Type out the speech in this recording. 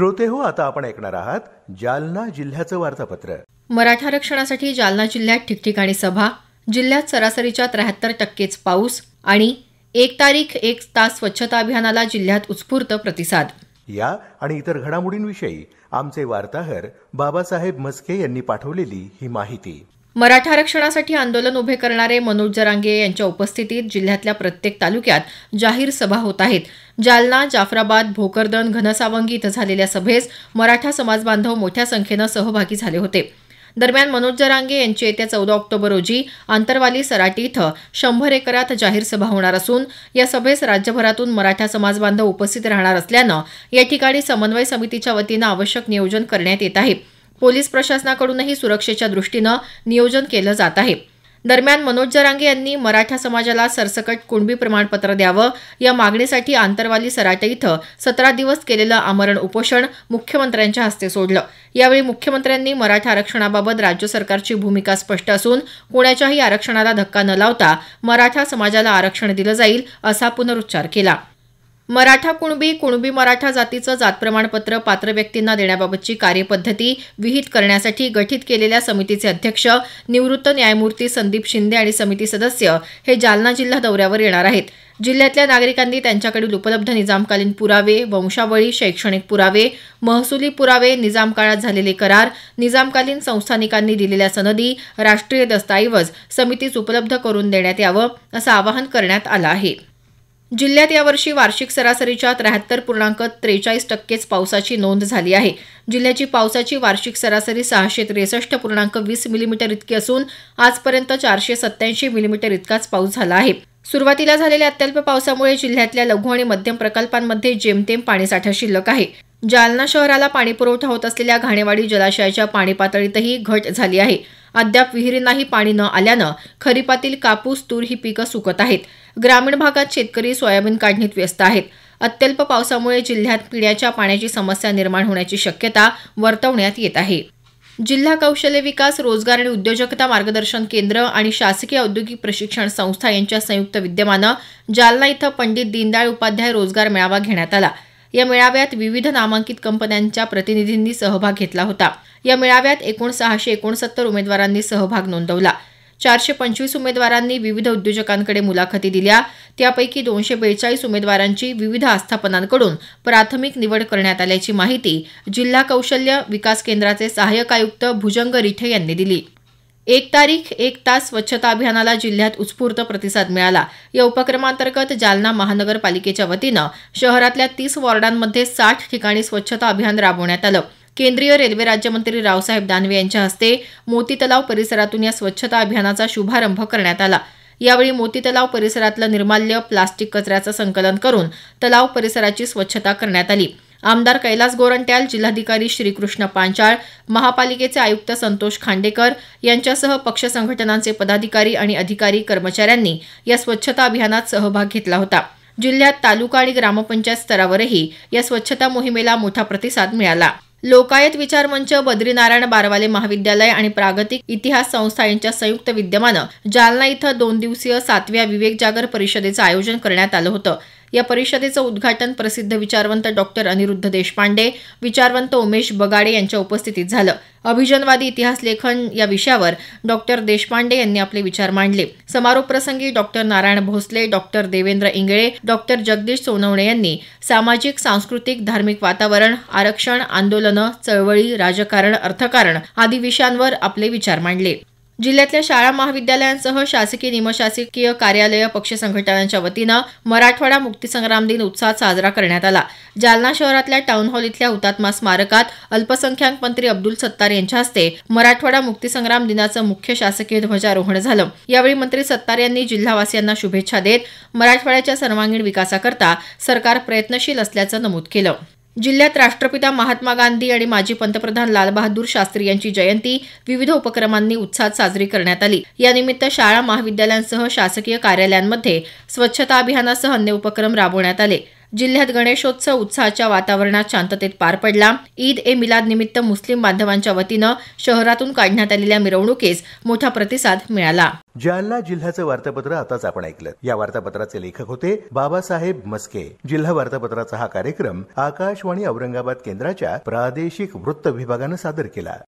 हो आता आपण ऐकणार आहात जालना जिल्ह्याचं वार्तापत्र मराठा आरक्षणासाठी जालना जिल्ह्यात ठिकठिकाणी सभा जिल्ह्यात सरासरीच्या त्र्याहत्तर टक्केच पाऊस आणि एक तारीख एक तास स्वच्छता अभियानाला जिल्ह्यात उत्स्फूर्त प्रतिसाद या आणि इतर घडामोडींविषयी आमचे वार्ताहर बाबासाहेब मस्के यांनी पाठवलेली ही माहिती मराठा आरक्षणासाठी आंदोलन उभे करणारे मनोज जरांगे यांच्या उपस्थितीत जिल्ह्यातल्या प्रत्येक तालुक्यात जाहीर सभा होत आहेत जालना जाफराबाद भोकरदन घनसावंगी इथं झालेल्या सभेस मराठा समाज बांधव मोठ्या संख्येनं सहभागी झाले होते दरम्यान मनोज जरांगे यांची येत्या चौदा ऑक्टोबर रोजी आंतरवाली सराटी इथं शंभर एकरात जाहीर सभा होणार असून या सभेस राज्यभरातून मराठा समाज बांधव उपस्थित राहणार असल्यानं या ठिकाणी समन्वय समितीच्या वतीनं आवश्यक नियोजन करण्यात येत आहे पोलीस प्रशासनाकडूनही सुरक्षेच्या दृष्टीनं नियोजन केलं जात आहे दरम्यान मनोज जरांगे यांनी मराठा समाजाला सरसकट कुणबी प्रमाणपत्र द्यावं या मागणीसाठी आंतरवाली सराटे इथं सतरा दिवस केलेलं आमरण उपोषण मुख्यमंत्र्यांच्या हस्ते सोडलं यावेळी मुख्यमंत्र्यांनी मराठा आरक्षणाबाबत राज्य सरकारची भूमिका स्पष्ट असून कोणाच्याही आरक्षणाला धक्का न लावता मराठा समाजाला आरक्षण दिलं जाईल असा पुनरुच्चार केला मराठा कुणबी कुणबी मराठा जातीचं जात प्रमाणपत्र पात्र व्यक्तींना देण्याबाबतची कार्यपद्धती विहित करण्यासाठी गठीत केलेल्या समितीचे अध्यक्ष निवृत्त न्यायमूर्ती संदीप शिंदे आणि समिती सदस्य हे जालना जिल्हा दौऱ्यावर येणार आहेत जिल्ह्यातल्या नागरिकांनी त्यांच्याकडील उपलब्ध निजामकालीन पुरावे वंशावळी शैक्षणिक पुरावे महसुली पुरावे निजाम काळात झालेले करार निजामकालीन संस्थानिकांनी दिलेल्या सनदी राष्ट्रीय दस्तऐवज समितीस उपलब्ध करून देण्यात यावं असं आवाहन करण्यात आलं आहे जिल्ह्यात यावर्षी वार्षिक सरासरीच्या त्र्याहत्तर पूर्णांक त्रेचाळीस टक्केच पावसाची नोंद झाली आहे जिल्ह्याची पावसाची वार्षिक सरासरी सहाशे त्रेसष्ट पूर्णांक वीस मिलीमीटर इतकी असून आजपर्यंत चारशे सत्याऐंशी मिलीमीटर इतकाच पाऊस झाला आहे सुरुवातीला झालेल्या अत्यल्प पावसामुळे जिल्ह्यातल्या लघु आणि मध्यम प्रकल्पांमध्ये जेमतेम पाणीसाठा शिल्लक आहे जालना शहराला पाणीपुरवठा होत असलेल्या घाणेवाडी जलाशयाच्या पाणी पातळीतही घट झाली आहे अद्याप विहिरींनाही पाणी न आल्यानं खरीपातील कापूस तूर ही पिकं सुकत आहेत ग्रामीण भागात शेतकरी सोयाबीन काढणीत व्यस्त आहेत अत्यल्प पावसामुळे जिल्ह्यात पिण्याच्या पाण्याची समस्या निर्माण होण्याची शक्यता वर्तवण्यात येत आहे जिल्हा कौशल्य विकास रोजगार आणि उद्योजकता मार्गदर्शन केंद्र आणि शासकीय औद्योगिक प्रशिक्षण संस्था यांच्या संयुक्त विद्यमानं जालना इथं पंडित दीनदयाळ उपाध्याय रोजगार मेळावा घेण्यात आला या मेळाव्यात विविध नामांकित कंपन्यांच्या प्रतिनिधींनी सहभाग घेतला होता या मेळाव्यात एकूण सहाशे एकोणसत्तर उमेदवारांनी सहभाग नोंदवला चारशे पंचवीस उमेदवारांनी विविध उद्योजकांकडे मुलाखती दिल्या त्यापैकी दोनशे बेचाळीस उमेदवारांची विविध आस्थापनांकडून प्राथमिक निवड करण्यात आल्याची माहिती जिल्हा कौशल्य विकास केंद्राचे सहाय्यक आयुक्त भुजंग रिठे यांनी दिली एक तारीख एक तास स्वच्छता अभियानाला जिल्ह्यात उत्स्फूर्त प्रतिसाद मिळाला या उपक्रमांतर्गत जालना महानगरपालिकेच्या वतीनं शहरातल्या तीस वॉर्डांमध्ये साठ ठिकाणी स्वच्छता अभियान राबवण्यात आलं केंद्रीय रेल्वे राज्यमंत्री रावसाहेब दानवे यांच्या हस्ते मोती तलाव परिसरातून या स्वच्छता अभियानाचा शुभारंभ करण्यात आला यावेळी मोती तलाव परिसरातलं निर्माल्य प्लास्टिक कचऱ्याचं संकलन करून तलाव परिसराची स्वच्छता करण्यात आली आमदार कैलास गोरंट्याल जिल्हाधिकारी श्रीकृष्ण पांचाळ महापालिकेचे आयुक्त संतोष खांडेकर यांच्यासह पक्ष संघटनांचे पदाधिकारी आणि अधिकारी कर्मचाऱ्यांनी या स्वच्छता अभियानात सहभाग घेतला होता जिल्ह्यात तालुका आणि ग्रामपंचायत स्तरावरही या स्वच्छता मोहिमेला मोठा प्रतिसाद मिळाला लोकायत विचार मंच बद्रीनारायण बारवाले महाविद्यालय आणि प्रागतिक इतिहास संस्था यांच्या संयुक्त विद्यमानं जालना इथं दोन दिवसीय सातव्या विवेक जागर परिषदेचं आयोजन करण्यात आलं होतं या परिषदेचं उद्घाटन प्रसिद्ध विचारवंत डॉक्टर अनिरुद्ध देशपांडे विचारवंत उमेश बगाडे यांच्या उपस्थितीत झालं अभिजनवादी इतिहास लेखन या विषयावर डॉक्टर देशपांडे यांनी आपले विचार मांडले समारोप प्रसंगी doctor Narayan Bhosale doctor Devendra Ingale doctor Jagdish Sonawane यांनी सामाजिक सांस्कृतिक धार्मिक वातावरण आरक्षण आंदोलनं चळवळी राजकारण अर्थकारण आदी विषयांवर आपले विचार मांडले जिल्ह्यातल्या शाळा महाविद्यालयांसह शासकीय निमशासकीय कार्यालय पक्ष संघटनांच्या वतीनं मराठवाडा मुक्तीसंग्राम दिन उत्साहात साजरा करण्यात आला जालना शहरातल्या टाऊन हॉल इथल्या हुतात्मा स्मारकात अल्पसंख्याक मंत्री अब्दुल सत्तार यांच्या हस्ते मराठवाडा मुक्तीसंग्राम दिनाचं मुख्य शासकीय ध्वजारोहण झालं यावेळी मंत्री सत्तार यांनी जिल्हावासियांना शुभेच्छा देत मराठवाड्याच्या सर्वांगीण विकासाकरता सरकार प्रयत्नशील असल्याचं नमूद केलं जिल्ह्यात राष्ट्रपिता महात्मा गांधी आणि माजी पंतप्रधान लालबहादूर शास्त्री यांची जयंती विविध उपक्रमांनी उत्साहात साजरी करण्यात आली यानिमित्त शाळा महाविद्यालयांसह शासकीय कार्यालयांमध्ये स्वच्छता अभियानासह अन्य उपक्रम राबवण्यात आले जिल्ह्यात गणेशोत्सव उत्साहाच्या वातावरणात शांततेत पार पडला ईद ए मिलाद निमित्त मुस्लिम बांधवांच्या वतीनं शहरातून काढण्यात आलेल्या मिरवणुकीस मोठा प्रतिसाद मिळाला जालना जिल्ह्याचं वार्तापत्र आताच आपण ऐकलं या वार्तापत्राचे लेखक होते बाबासाहेब मस्के जिल्हा वार्तापत्राचा हा कार्यक्रम आकाशवाणी औरंगाबाद केंद्राच्या प्रादेशिक वृत्त विभागानं सादर केला